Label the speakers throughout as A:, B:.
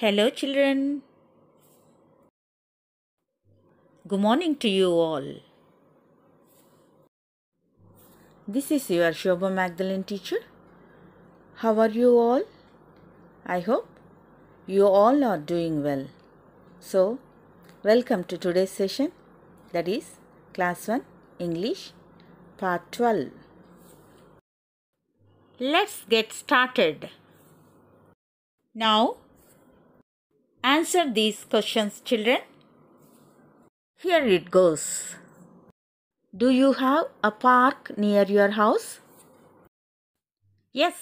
A: Hello, children. Good morning to you all. This is your Shobha Magdalene teacher. How are you all? I hope you all are doing well. So, welcome to today's session that is Class 1 English Part 12. Let's get started. Now, Answer these questions, children. Here it goes. Do you have a park near your house? Yes,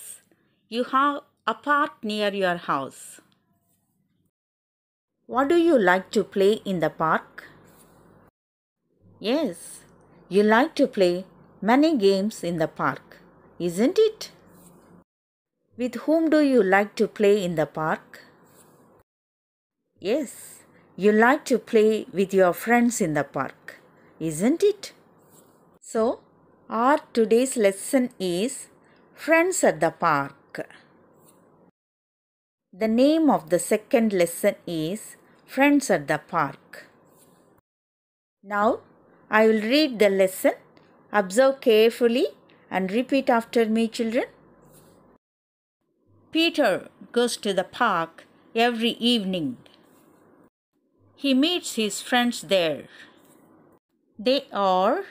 A: you have a park near your house. What do you like to play in the park? Yes, you like to play many games in the park, isn't it? With whom do you like to play in the park? Yes, you like to play with your friends in the park, isn't it? So, our today's lesson is Friends at the Park. The name of the second lesson is Friends at the Park. Now, I will read the lesson. Observe carefully and repeat after me, children. Peter goes to the park every evening he meets his friends there. They are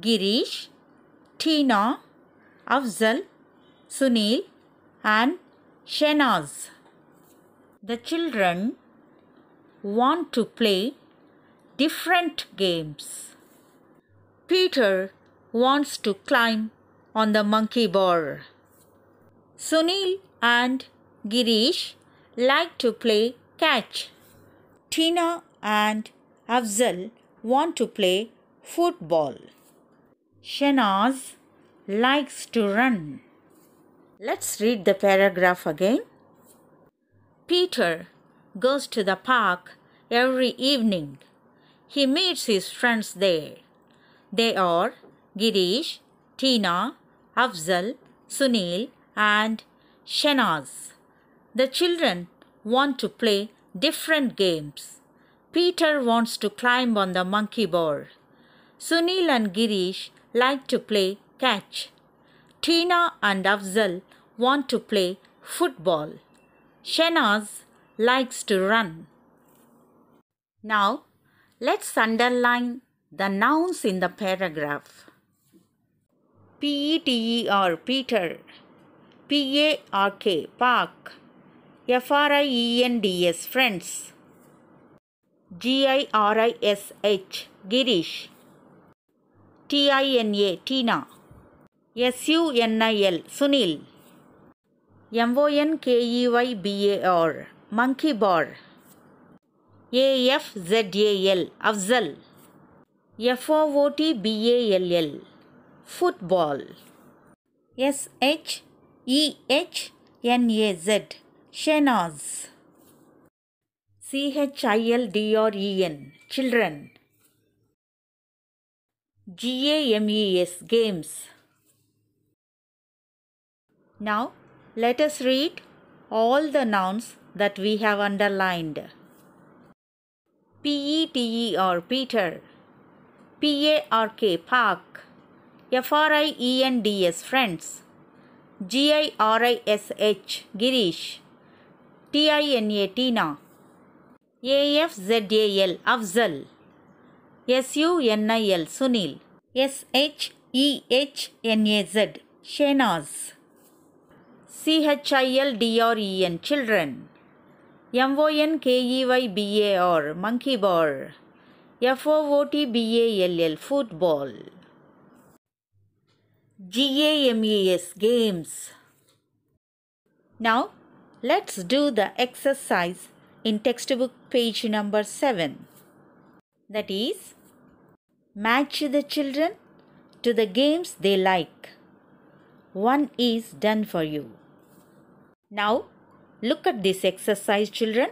A: Girish, Tina, Afzal, Sunil, and Shenaz. The children want to play different games. Peter wants to climb on the monkey bar. Sunil and Girish like to play catch. Tina and Afzal want to play football. Shanaz likes to run. Let's read the paragraph again. Peter goes to the park every evening. He meets his friends there. They are Girish, Tina, Afzal, Sunil, and Shanaz. The children want to play different games. Peter wants to climb on the monkey board. Sunil and Girish like to play catch. Tina and Afzal want to play football. Shenaz likes to run. Now, let's underline the nouns in the paragraph. P E T E R Peter, P A R K Park. F-R-I-E-N-D-S, friends. G-I-R-I-S-H, Girish. T-I-N-A, Tina. S-U-N-I-L, Sunil. M-O-N-K-E-Y-B-A-R, Monkey Bar. A-F-Z-A-L, Afzal. F O V O T B A L L, Football. S-H-E-H-N-A-Z, Shehnaz. C H I L D R E N. Children. G A M E S. Games. Now, let us read all the nouns that we have underlined. P E T E R Peter. P A R K Park. F R I E N D S Friends. G I R I S H Girish. T-I-N-A, Tina. A-F-Z-A-L, Afzal. S-U-N-I-L, Sunil. S-H-E-H-N-A-Z, Shenaz. C-H-I-L-D-R-E-N, Children. M-O-N-K-E-Y-B-A-R, Monkey Bar. F-O-O-T-B-A-L-L, Football. G-A-M-E-S, Games. Now, Let's do the exercise in textbook page number 7. That is, match the children to the games they like. One is done for you. Now, look at this exercise, children.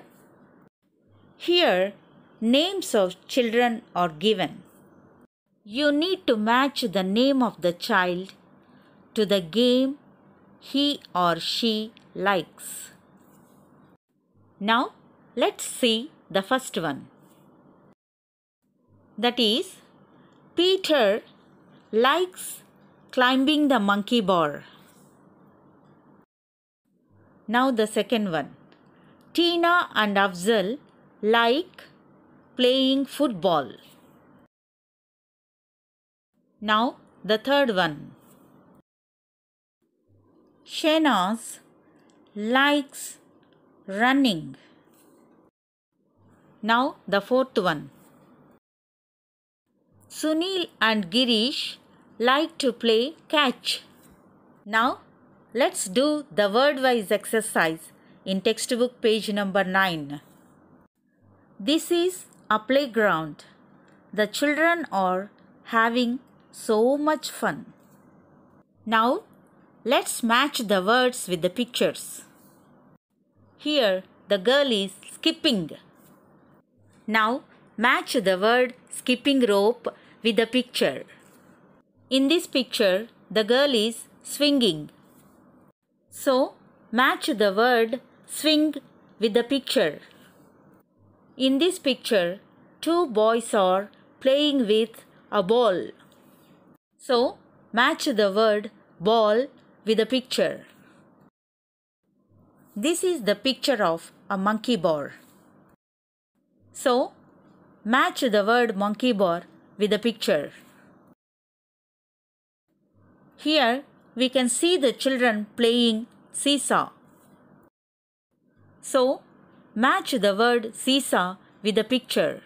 A: Here, names of children are given. You need to match the name of the child to the game he or she likes. Now let's see the first one. That is, Peter likes climbing the monkey bar. Now the second one. Tina and Afzal like playing football. Now the third one. Shenaz likes running. Now the fourth one. Sunil and Girish like to play catch. Now let's do the word wise exercise in textbook page number 9. This is a playground. The children are having so much fun. Now let's match the words with the pictures. Here the girl is skipping. Now match the word skipping rope with the picture. In this picture, the girl is swinging. So match the word swing with the picture. In this picture, two boys are playing with a ball. So match the word ball with a picture. This is the picture of a monkey bar. So, match the word monkey bar with the picture. Here, we can see the children playing seesaw. So, match the word seesaw with the picture.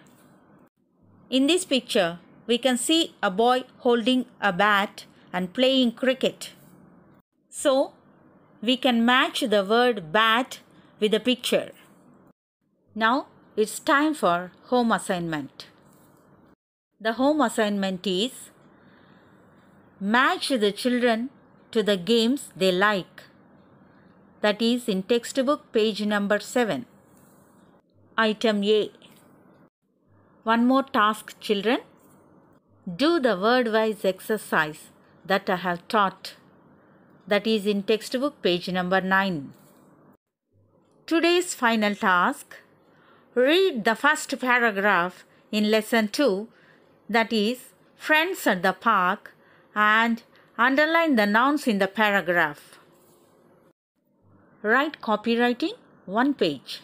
A: In this picture, we can see a boy holding a bat and playing cricket. So, we can match the word bat with a picture. Now it's time for home assignment. The home assignment is match the children to the games they like. That is in textbook page number 7. Item A. One more task, children. Do the word wise exercise that I have taught that is in textbook page number 9. Today's final task Read the first paragraph in lesson 2 that is friends at the park and underline the nouns in the paragraph. Write copywriting one page.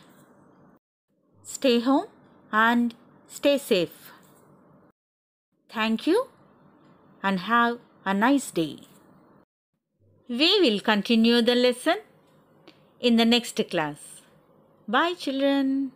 A: Stay home and stay safe. Thank you and have a nice day. We will continue the lesson in the next class. Bye children.